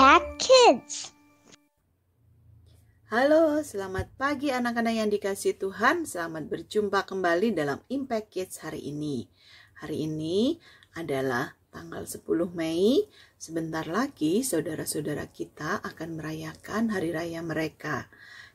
Cat Kids. Halo, selamat pagi anak-anak yang dikasih Tuhan. Selamat berjumpa kembali dalam Impact Kids hari ini. Hari ini adalah tanggal 10 Mei. Sebentar lagi saudara-saudara kita akan merayakan hari raya mereka.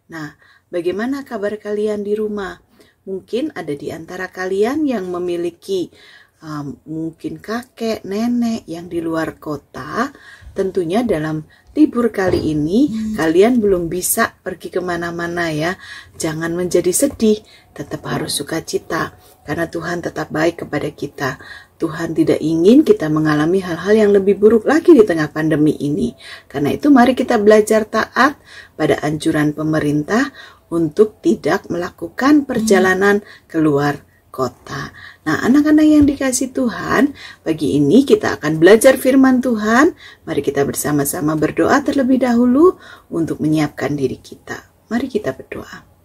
Nah, bagaimana kabar kalian di rumah? Mungkin ada di antara kalian yang memiliki um, mungkin kakek, nenek yang di luar kota tentunya dalam libur kali hmm. ini hmm. kalian belum bisa pergi kemana-mana ya. Jangan menjadi sedih, tetap harus sukacita karena Tuhan tetap baik kepada kita. Tuhan tidak ingin kita mengalami hal-hal yang lebih buruk lagi di tengah pandemi ini. Karena itu mari kita belajar taat pada anjuran pemerintah untuk tidak melakukan perjalanan hmm. keluar kota. Nah, anak-anak yang dikasih Tuhan, pagi ini kita akan belajar firman Tuhan. Mari kita bersama-sama berdoa terlebih dahulu untuk menyiapkan diri kita. Mari kita berdoa.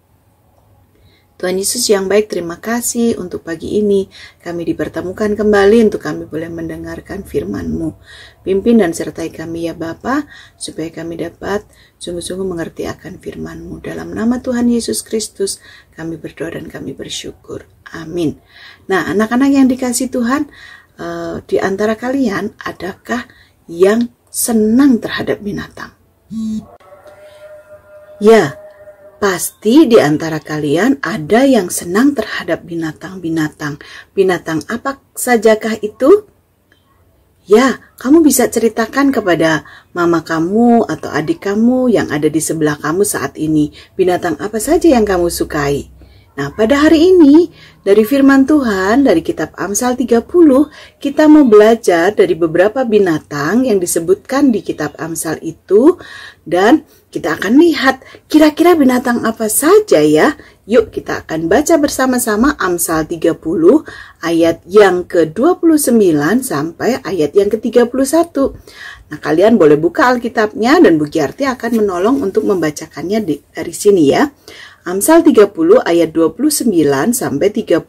Tuhan Yesus yang baik, terima kasih untuk pagi ini. Kami dipertemukan kembali untuk kami boleh mendengarkan firman-Mu. Pimpin dan sertai kami ya Bapa, supaya kami dapat sungguh-sungguh mengerti akan firman-Mu. Dalam nama Tuhan Yesus Kristus, kami berdoa dan kami bersyukur. Amin. Nah, anak-anak yang dikasih Tuhan, uh, di antara kalian adakah yang senang terhadap binatang? Ya, Pasti di antara kalian ada yang senang terhadap binatang-binatang. Binatang apa sajakah itu? Ya, kamu bisa ceritakan kepada mama kamu atau adik kamu yang ada di sebelah kamu saat ini. Binatang apa saja yang kamu sukai? Nah, pada hari ini dari firman Tuhan dari kitab Amsal 30 kita mau belajar dari beberapa binatang yang disebutkan di kitab Amsal itu dan kita akan lihat kira-kira binatang apa saja ya. Yuk kita akan baca bersama-sama Amsal 30 ayat yang ke-29 sampai ayat yang ke-31. Nah, kalian boleh buka Alkitabnya dan Bu Giarti akan menolong untuk membacakannya di, dari sini ya. Amsal 30 ayat 29 sampai 31.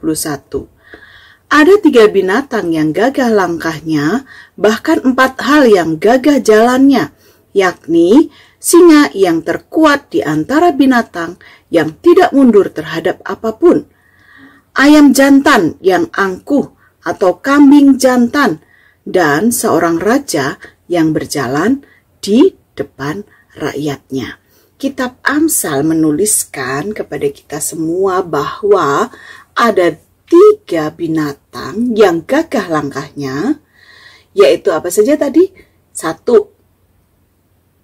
Ada tiga binatang yang gagah langkahnya, bahkan empat hal yang gagah jalannya, yakni singa yang terkuat di antara binatang yang tidak mundur terhadap apapun, ayam jantan yang angkuh atau kambing jantan, dan seorang raja yang berjalan di depan rakyatnya kitab Amsal menuliskan kepada kita semua bahwa ada tiga binatang yang gagah langkahnya, yaitu apa saja tadi? Satu,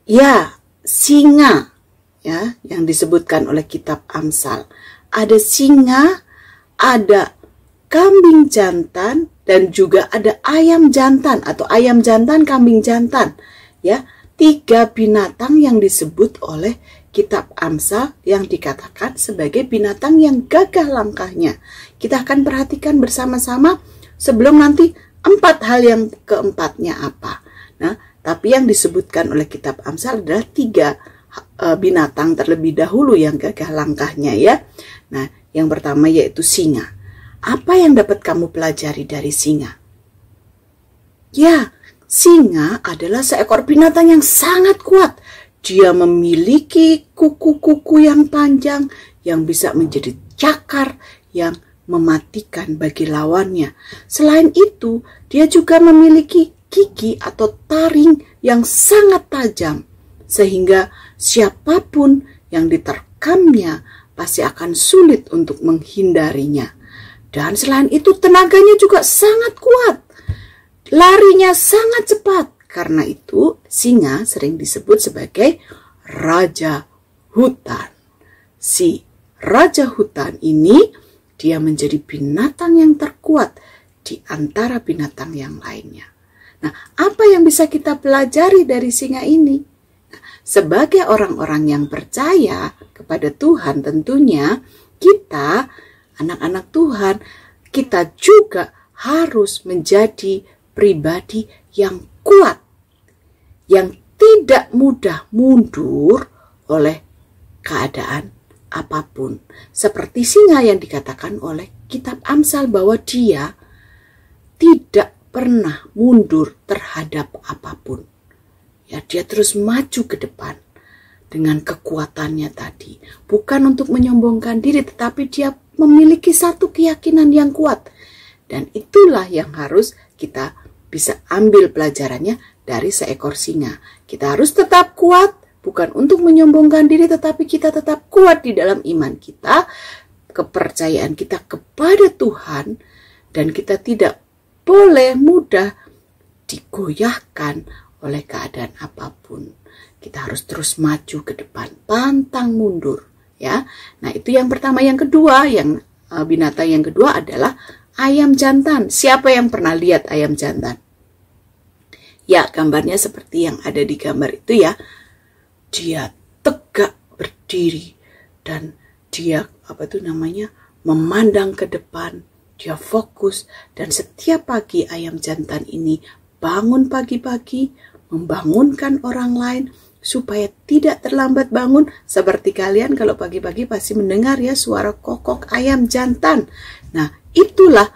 ya singa, ya yang disebutkan oleh kitab Amsal. Ada singa, ada kambing jantan, dan juga ada ayam jantan atau ayam jantan, kambing jantan, ya tiga binatang yang disebut oleh kitab Amsal yang dikatakan sebagai binatang yang gagah langkahnya. Kita akan perhatikan bersama-sama sebelum nanti empat hal yang keempatnya apa. Nah, tapi yang disebutkan oleh kitab Amsal adalah tiga eh, binatang terlebih dahulu yang gagah langkahnya ya. Nah, yang pertama yaitu singa. Apa yang dapat kamu pelajari dari singa? Ya, Singa adalah seekor binatang yang sangat kuat. Dia memiliki kuku-kuku yang panjang yang bisa menjadi cakar yang mematikan bagi lawannya. Selain itu, dia juga memiliki gigi atau taring yang sangat tajam sehingga siapapun yang diterkamnya pasti akan sulit untuk menghindarinya. Dan selain itu tenaganya juga sangat kuat. Larinya sangat cepat. Karena itu, singa sering disebut sebagai raja hutan. Si raja hutan ini dia menjadi binatang yang terkuat di antara binatang yang lainnya. Nah, apa yang bisa kita pelajari dari singa ini? Nah, sebagai orang-orang yang percaya kepada Tuhan tentunya, kita anak-anak Tuhan, kita juga harus menjadi pribadi yang kuat, yang tidak mudah mundur oleh keadaan apapun. Seperti singa yang dikatakan oleh kitab Amsal bahwa dia tidak pernah mundur terhadap apapun. Ya, dia terus maju ke depan dengan kekuatannya tadi. Bukan untuk menyombongkan diri, tetapi dia memiliki satu keyakinan yang kuat. Dan itulah yang harus kita bisa ambil pelajarannya dari seekor singa. Kita harus tetap kuat, bukan untuk menyombongkan diri, tetapi kita tetap kuat di dalam iman kita, kepercayaan kita kepada Tuhan, dan kita tidak boleh mudah digoyahkan oleh keadaan apapun. Kita harus terus maju ke depan, pantang mundur, ya. Nah, itu yang pertama, yang kedua, yang eh, binatang yang kedua adalah ayam jantan. Siapa yang pernah lihat ayam jantan? Ya, gambarnya seperti yang ada di gambar itu ya. Dia tegak berdiri dan dia apa tuh namanya? memandang ke depan. Dia fokus dan setiap pagi ayam jantan ini bangun pagi-pagi, membangunkan orang lain supaya tidak terlambat bangun seperti kalian kalau pagi-pagi pasti mendengar ya suara kokok ayam jantan. Nah, itulah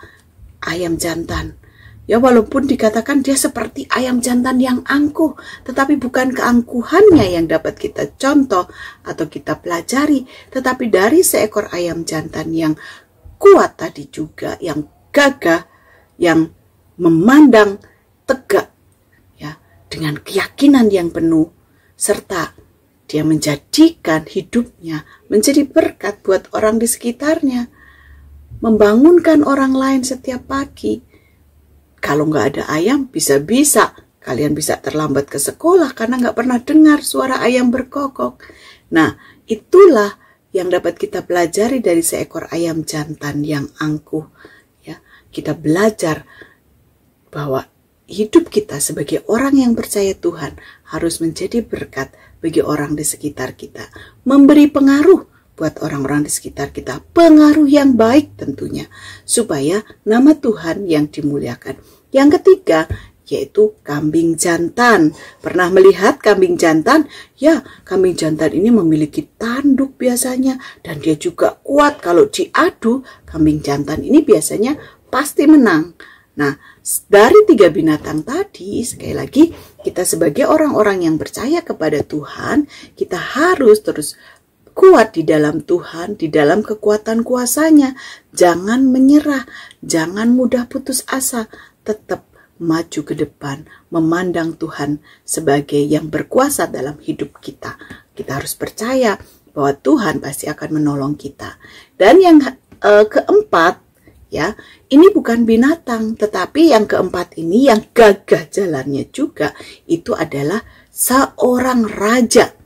ayam jantan. Ya walaupun dikatakan dia seperti ayam jantan yang angkuh, tetapi bukan keangkuhannya yang dapat kita contoh atau kita pelajari, tetapi dari seekor ayam jantan yang kuat tadi juga, yang gagah, yang memandang tegak ya dengan keyakinan yang penuh serta dia menjadikan hidupnya menjadi berkat buat orang di sekitarnya membangunkan orang lain setiap pagi. Kalau nggak ada ayam, bisa-bisa kalian bisa terlambat ke sekolah karena nggak pernah dengar suara ayam berkokok. Nah, itulah yang dapat kita pelajari dari seekor ayam jantan yang angkuh. Ya, kita belajar bahwa hidup kita sebagai orang yang percaya Tuhan harus menjadi berkat bagi orang di sekitar kita, memberi pengaruh buat orang-orang di sekitar kita. Pengaruh yang baik tentunya, supaya nama Tuhan yang dimuliakan. Yang ketiga, yaitu kambing jantan. Pernah melihat kambing jantan? Ya, kambing jantan ini memiliki tanduk biasanya dan dia juga kuat kalau diadu. Kambing jantan ini biasanya pasti menang. Nah, dari tiga binatang tadi, sekali lagi, kita sebagai orang-orang yang percaya kepada Tuhan, kita harus terus kuat di dalam Tuhan, di dalam kekuatan kuasanya. Jangan menyerah, jangan mudah putus asa, tetap maju ke depan, memandang Tuhan sebagai yang berkuasa dalam hidup kita. Kita harus percaya bahwa Tuhan pasti akan menolong kita. Dan yang uh, keempat, ya, ini bukan binatang, tetapi yang keempat ini yang gagah jalannya juga itu adalah seorang raja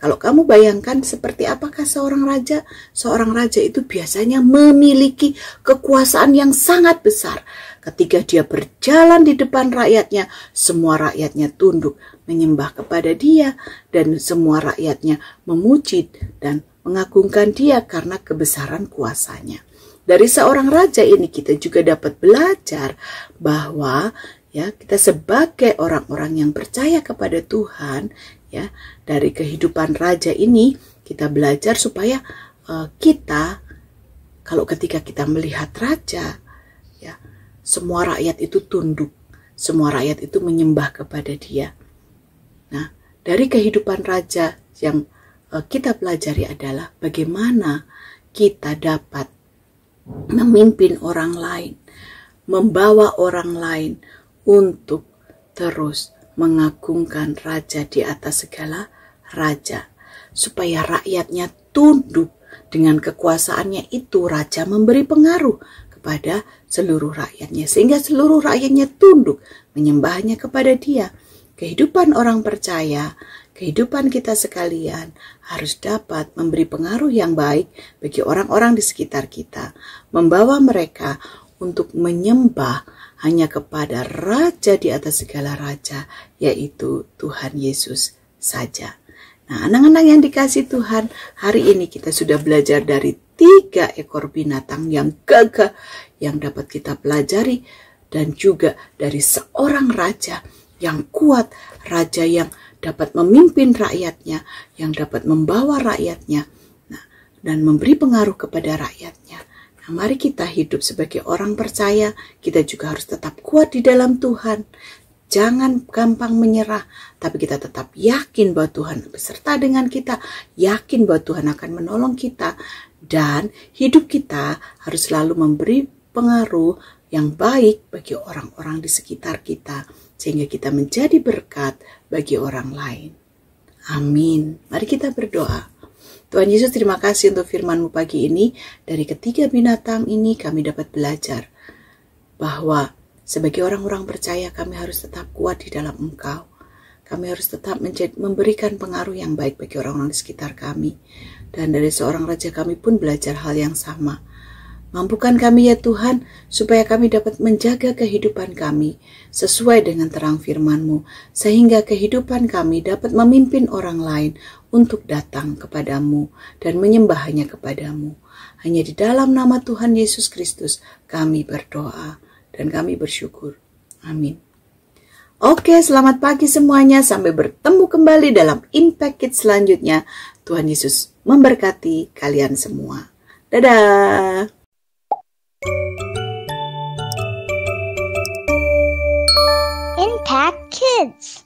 kalau kamu bayangkan seperti apakah seorang raja? Seorang raja itu biasanya memiliki kekuasaan yang sangat besar. Ketika dia berjalan di depan rakyatnya, semua rakyatnya tunduk menyembah kepada dia dan semua rakyatnya memuji dan mengagungkan dia karena kebesaran kuasanya. Dari seorang raja ini kita juga dapat belajar bahwa ya kita sebagai orang-orang yang percaya kepada Tuhan ya. Dari kehidupan raja ini kita belajar supaya uh, kita kalau ketika kita melihat raja ya, semua rakyat itu tunduk, semua rakyat itu menyembah kepada dia. Nah, dari kehidupan raja yang uh, kita pelajari adalah bagaimana kita dapat memimpin orang lain, membawa orang lain untuk terus mengagungkan raja di atas segala raja, supaya rakyatnya tunduk dengan kekuasaannya itu raja memberi pengaruh kepada seluruh rakyatnya sehingga seluruh rakyatnya tunduk menyembahnya kepada dia. Kehidupan orang percaya, kehidupan kita sekalian harus dapat memberi pengaruh yang baik bagi orang-orang di sekitar kita, membawa mereka untuk menyembah hanya kepada Raja di atas segala raja, yaitu Tuhan Yesus saja. Nah, anak-anak yang dikasih Tuhan, hari ini kita sudah belajar dari tiga ekor binatang yang gagah yang dapat kita pelajari dan juga dari seorang raja yang kuat, raja yang dapat memimpin rakyatnya, yang dapat membawa rakyatnya, nah, dan memberi pengaruh kepada rakyatnya. Nah, mari kita hidup sebagai orang percaya, kita juga harus tetap kuat di dalam Tuhan. Jangan gampang menyerah, tapi kita tetap yakin bahwa Tuhan beserta dengan kita, yakin bahwa Tuhan akan menolong kita, dan hidup kita harus selalu memberi pengaruh yang baik bagi orang-orang di sekitar kita, sehingga kita menjadi berkat bagi orang lain. Amin. Mari kita berdoa. Tuhan Yesus terima kasih untuk firmanmu pagi ini. Dari ketiga binatang ini kami dapat belajar bahwa sebagai orang-orang percaya kami harus tetap kuat di dalam engkau. Kami harus tetap menjadi, memberikan pengaruh yang baik bagi orang-orang di sekitar kami. Dan dari seorang raja kami pun belajar hal yang sama Mampukan kami ya Tuhan, supaya kami dapat menjaga kehidupan kami sesuai dengan terang firman-Mu, sehingga kehidupan kami dapat memimpin orang lain untuk datang kepadamu dan menyembah hanya kepadamu. Hanya di dalam nama Tuhan Yesus Kristus kami berdoa dan kami bersyukur. Amin. Oke, selamat pagi semuanya. Sampai bertemu kembali dalam Impact Kids selanjutnya. Tuhan Yesus memberkati kalian semua. Dadah! kids.